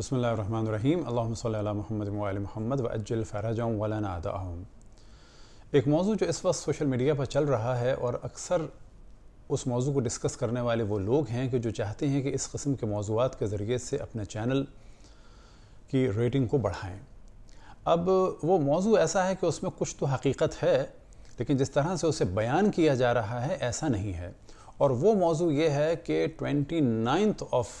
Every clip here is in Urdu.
بسم اللہ الرحمن الرحیم اللہم صلی اللہ محمد و اجلف ہوں ولانا ایک موضوع جو اس وقت سوشل میڈیا پر چل رہا ہے اور اکثر اس موضوع کو ڈسکس کرنے والے وہ لوگ ہیں کہ جو چاہتے ہیں کہ اس قسم کے موضوعات کے ذریعے سے اپنے چینل کی ریٹنگ کو بڑھائیں اب وہ موضوع ایسا ہے کہ اس میں کچھ تو حقیقت ہے لیکن جس طرح سے اسے بیان کیا جا رہا ہے ایسا نہیں ہے اور وہ موضوع یہ ہے کہ ٹوینٹی نائنتھ آف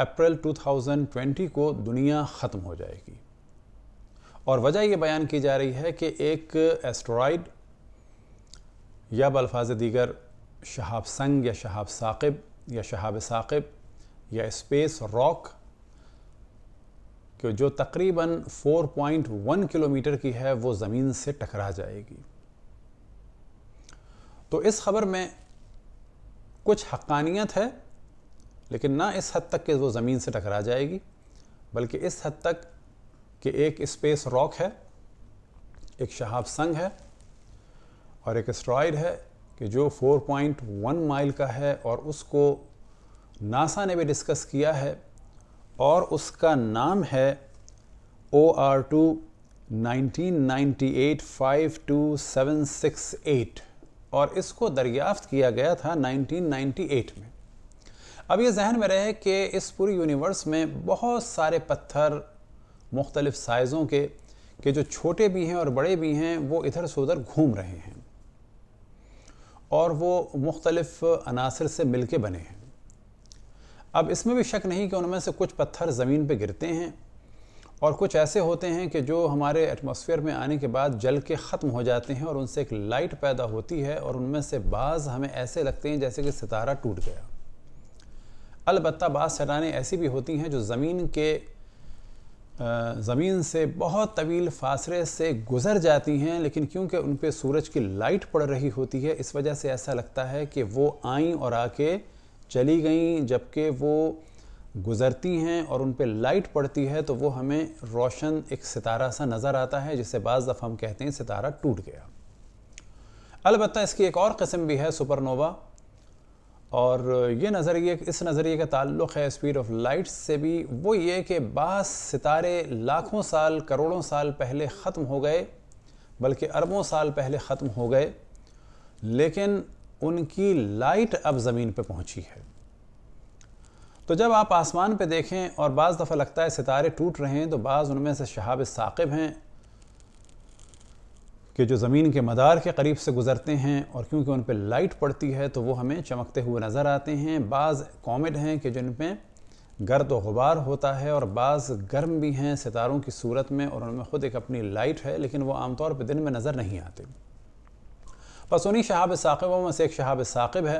اپریل 2020 کو دنیا ختم ہو جائے گی اور وجہ یہ بیان کی جا رہی ہے کہ ایک ایسٹرائڈ یا بالفاظ دیگر شہاب سنگ یا شہاب ثاقب یا شہاب ثاقب یا اسپیس راک کہ جو تقریباً 4.1 کلومیٹر کی ہے وہ زمین سے ٹکرا جائے گی تو اس خبر میں کچھ حقانیت ہے لیکن نہ اس حد تک کہ وہ زمین سے ٹکرا جائے گی بلکہ اس حد تک کہ ایک اسپیس راک ہے ایک شہاب سنگ ہے اور ایک اسٹرائڈ ہے کہ جو فور پوائنٹ ون مائل کا ہے اور اس کو ناسا نے بھی ڈسکس کیا ہے اور اس کا نام ہے O R two nineteen ninety eight five two seven six eight اور اس کو دریافت کیا گیا تھا نائنٹین نائنٹی ایٹ میں اب یہ ذہن میں رہے کہ اس پوری یونیورس میں بہت سارے پتھر مختلف سائزوں کے کہ جو چھوٹے بھی ہیں اور بڑے بھی ہیں وہ ادھر سے ادھر گھوم رہے ہیں اور وہ مختلف عناصر سے مل کے بنے ہیں اب اس میں بھی شک نہیں کہ ان میں سے کچھ پتھر زمین پہ گرتے ہیں اور کچھ ایسے ہوتے ہیں کہ جو ہمارے ایٹماسفیئر میں آنے کے بعد جل کے ختم ہو جاتے ہیں اور ان سے ایک لائٹ پیدا ہوتی ہے اور ان میں سے بعض ہمیں ایسے لگتے ہیں جیسے کہ ستارہ ٹوٹ گیا البتہ بعض سیرانیں ایسی بھی ہوتی ہیں جو زمین کے زمین سے بہت طویل فاصلے سے گزر جاتی ہیں لیکن کیونکہ ان پہ سورج کی لائٹ پڑ رہی ہوتی ہے اس وجہ سے ایسا لگتا ہے کہ وہ آئیں اور آ کے چلی گئیں جبکہ وہ گزرتی ہیں اور ان پہ لائٹ پڑتی ہے تو وہ ہمیں روشن ایک ستارہ سا نظر آتا ہے جسے بعض دفعہ ہم کہتے ہیں ستارہ ٹوٹ گیا البتہ اس کی ایک اور قسم بھی ہے سپر نووا اور یہ نظریے اس نظریے کا تعلق ہے اسپیڈ آف لائٹس سے بھی وہ یہ کہ بعض ستارے لاکھوں سال کروڑوں سال پہلے ختم ہو گئے بلکہ اربوں سال پہلے ختم ہو گئے لیکن ان کی لائٹ اب زمین پہ پہنچی ہے تو جب آپ آسمان پہ دیکھیں اور بعض دفعہ لگتا ہے ستارے ٹوٹ رہے ہیں تو بعض ان میں سے شہاب ثاقب ہیں کہ جو زمین کے مدار کے قریب سے گزرتے ہیں اور کیونکہ ان پہ لائٹ پڑتی ہے تو وہ ہمیں چمکتے ہوئے نظر آتے ہیں بعض کومیڈ ہیں کہ جن پہ گرد و غبار ہوتا ہے اور بعض گرم بھی ہیں ستاروں کی صورت میں اور ان میں خود ایک اپنی لائٹ ہے لیکن وہ عام طور پہ دن میں نظر نہیں آتے انہی شہاب ثاقبوں میں سے ایک شہاب ثاقب ہے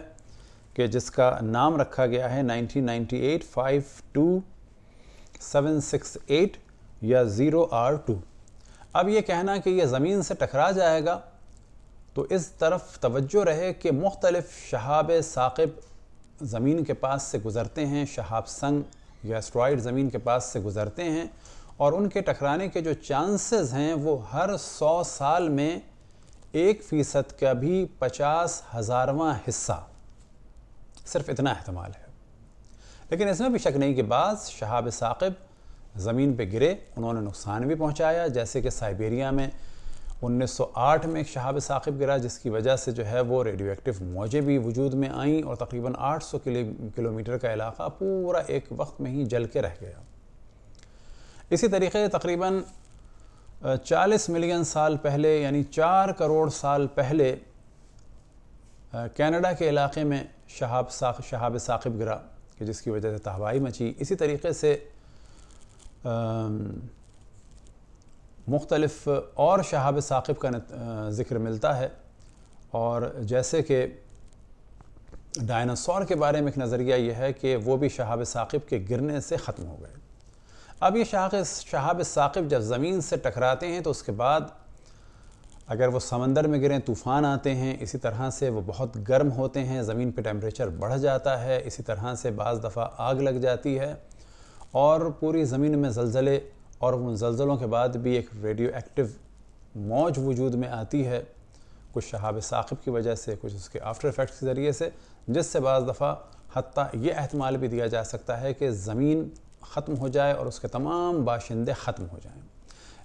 کہ جس کا نام رکھا گیا ہے nineteen ninety eight five two seven six eight یا زیرو آر ٹو اب یہ کہنا کہ یہ زمین سے ٹکرا جائے گا تو اس طرف توجہ رہے کہ مختلف شہاب ثاقب زمین کے پاس سے گزرتے ہیں شہاب سنگ یا اسٹرائڈ زمین کے پاس سے گزرتے ہیں اور ان کے ٹکرانے کے جو چانسز ہیں وہ ہر سو سال میں ایک فیصد کا بھی پچاس ہزارواں حصہ صرف اتنا احتمال ہے لیکن اس میں بھی شک نہیں کہ بعض شہاب ثاقب زمین پہ گرے انہوں نے نقصان بھی پہنچایا جیسے کہ سائبیریا میں انیس سو آٹھ میں ایک شہاب ثاقب گرا جس کی وجہ سے جو ہے وہ ریڈیو ایکٹیو موجیں بھی وجود میں آئیں اور تقریباً آٹھ سو کلو میٹر کا علاقہ پورا ایک وقت میں ہی جل کے رہ گیا اسی طریقے تقریباً چالیس ملین سال پہلے یعنی چار کروڑ سال پہلے کینیڈا کے علاقے میں شہاب شہاب ثاقب گرا کہ جس کی وجہ سے تہوائی مچی اسی طریقے سے مختلف اور شہاب ثاقب کا ذکر ملتا ہے اور جیسے کہ ڈائناسور کے بارے میں ایک نظریہ یہ ہے کہ وہ بھی شہاب ثاقب کے گرنے سے ختم ہو گئے اب یہ شہاب ثاقب جب زمین سے ٹکراتے ہیں تو اس کے بعد اگر وہ سمندر میں گریں طوفان آتے ہیں اسی طرح سے وہ بہت گرم ہوتے ہیں زمین پہ ٹیمپریچر بڑھ جاتا ہے اسی طرح سے بعض دفعہ آگ لگ جاتی ہے اور پوری زمین میں زلزلے اور ان زلزلوں کے بعد بھی ایک ریڈیو ایکٹیو موج وجود میں آتی ہے کچھ شہاب ثاقب کی وجہ سے کچھ اس کے آفٹر افیکٹس کے ذریعے سے جس سے بعض دفعہ حتیٰ یہ احتمال بھی دیا جا سکتا ہے کہ زمین ختم ہو جائے اور اس کے تمام باشندے ختم ہو جائیں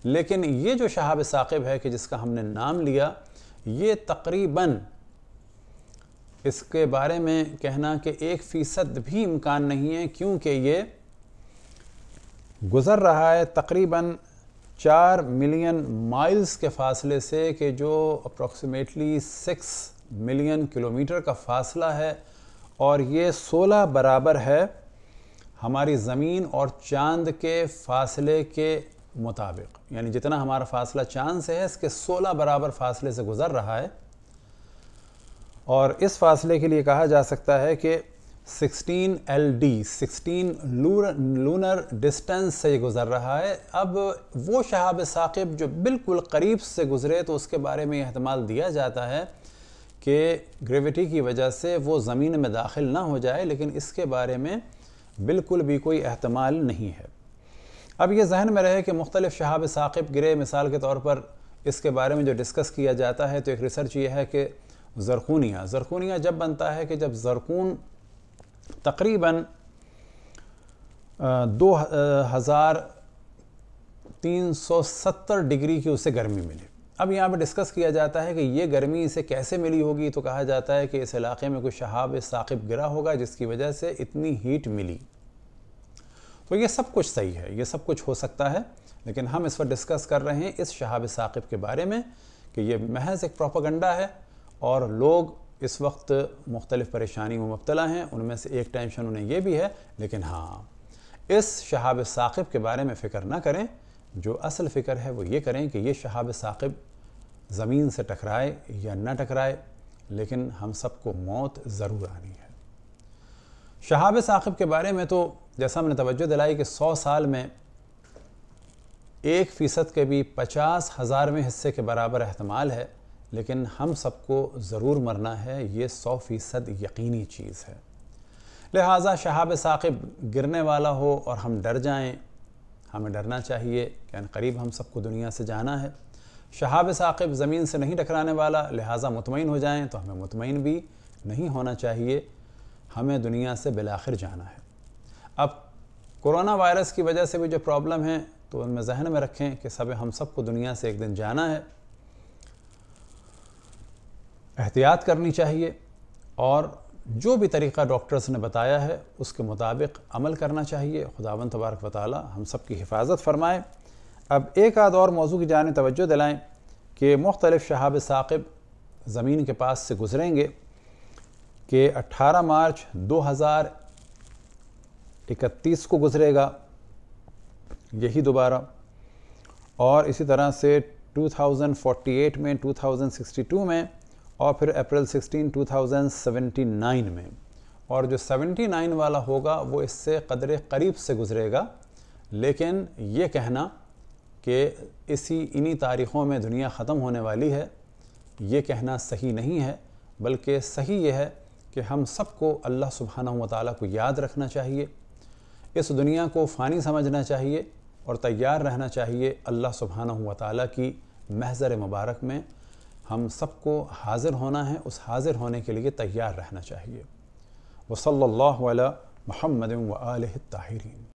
لیکن یہ جو شہاب ثاقب ہے کہ جس کا ہم نے نام لیا یہ تقریباً اس کے بارے میں کہنا کہ ایک فیصد بھی امکان نہیں ہے کیونکہ یہ گزر رہا ہے تقریباً چار ملین مائلز کے فاصلے سے کہ جو اپروکسیمیٹلی سکس ملین کلومیٹر کا فاصلہ ہے اور یہ سولہ برابر ہے ہماری زمین اور چاند کے فاصلے کے مطابق یعنی جتنا ہمارا فاصلہ چاند سے ہے اس کے سولہ برابر فاصلے سے گزر رہا ہے اور اس فاصلے کے لیے کہا جا سکتا ہے کہ sixteen L D sixteen lunar distance سے یہ گزر رہا ہے اب وہ شہاب ثاقب جو بالکل قریب سے گزرے تو اس کے بارے میں یہ دیا جاتا ہے کہ گریوٹی کی وجہ سے وہ زمین میں داخل نہ ہو جائے لیکن اس کے بارے میں بالکل بھی کوئی احتمال نہیں ہے اب یہ ذہن میں رہے کہ مختلف شہاب ثاقب گرے مثال کے طور پر اس کے بارے میں جو ڈسکس کیا جاتا ہے تو ایک ریسرچ یہ ہے کہ زرخونیا زرخونیا جب بنتا ہے کہ جب زرخون تقریباً دو ہزار تین سو ستر ڈگری کی اسے گرمی ملی اب یہاں پہ ڈسکس کیا جاتا ہے کہ یہ گرمی اسے کیسے ملی ہوگی تو کہا جاتا ہے کہ اس علاقے میں کوئی شہاب ثاقب گرا ہوگا جس کی وجہ سے اتنی ہیٹ ملی تو یہ سب کچھ صحیح ہے یہ سب کچھ ہو سکتا ہے لیکن ہم اس پر ڈسکس کر رہے ہیں اس شہاب ثاقب کے بارے میں کہ یہ محض ایک پروپاگنڈا ہے اور لوگ اس وقت مختلف پریشانی میں مبتلا ہیں ان میں سے ایک ٹینشن انہیں یہ بھی ہے لیکن ہاں اس شہاب ثاقب کے بارے میں فکر نہ کریں جو اصل فکر ہے وہ یہ کریں کہ یہ شہاب ثاقب زمین سے ٹکرائے یا نہ ٹکرائے لیکن ہم سب کو موت ضرور آنی ہے شہاب ثاقب کے بارے میں تو جیسا ہم نے توجہ دلائی کہ سو سال میں ایک فیصد کے بھی پچاس ہزارویں حصے کے برابر احتمال ہے لیکن ہم سب کو ضرور مرنا ہے یہ سو فیصد یقینی چیز ہے لہٰذا شہاب ثاقب گرنے والا ہو اور ہم ڈر جائیں ہمیں ڈرنا چاہیے کہ ان قریب ہم سب کو دنیا سے جانا ہے شہاب ثاقب زمین سے نہیں ٹکرانے والا لہٰذا مطمئن ہو جائیں تو ہمیں مطمئن بھی نہیں ہونا چاہیے ہمیں دنیا سے بلاخر جانا ہے اب کرونا وائرس کی وجہ سے بھی جو پرابلم ہیں تو ان میں ذہن میں رکھیں کہ سب ہم سب کو دنیا سے ایک دن جانا ہے احتیاط کرنی چاہیے اور جو بھی طریقہ ڈاکٹرز نے بتایا ہے اس کے مطابق عمل کرنا چاہیے خداون تبارک و تعالی ہم سب کی حفاظت فرمائیں اب ایک آدھ اور موضوع کی جانے توجہ دلائیں کہ مختلف شہاب ثاقب زمین کے پاس سے گزریں گے کہ اٹھارہ مارچ دو ہزار اکتیس کو گزرے گا یہی دوبارہ اور اسی طرح سے ٹو تھاؤزن فورٹی ایٹ میں ٹو تھاؤزن سکسٹی ٹو میں اور پھر April sixteen two thousand seventy nine میں اور جو سیونٹی نائن والا ہوگا وہ اس سے قدر قریب سے گزرے گا لیکن یہ کہنا کہ اسی انہی تاریخوں میں دنیا ختم ہونے والی ہے یہ کہنا صحیح نہیں ہے بلکہ صحیح یہ ہے کہ ہم سب کو اللہ سبحانہ و تعالیٰ کو یاد رکھنا چاہیے اس دنیا کو فانی سمجھنا چاہیے اور تیار رہنا چاہیے اللہ سبحانہ و تعالیٰ کی محضر مبارک میں ہم سب کو حاضر ہونا ہے اس حاضر ہونے کے لیے تیار رہنا چاہیے وہ صلی اللہ علیہ محمد علیہ الطاہرین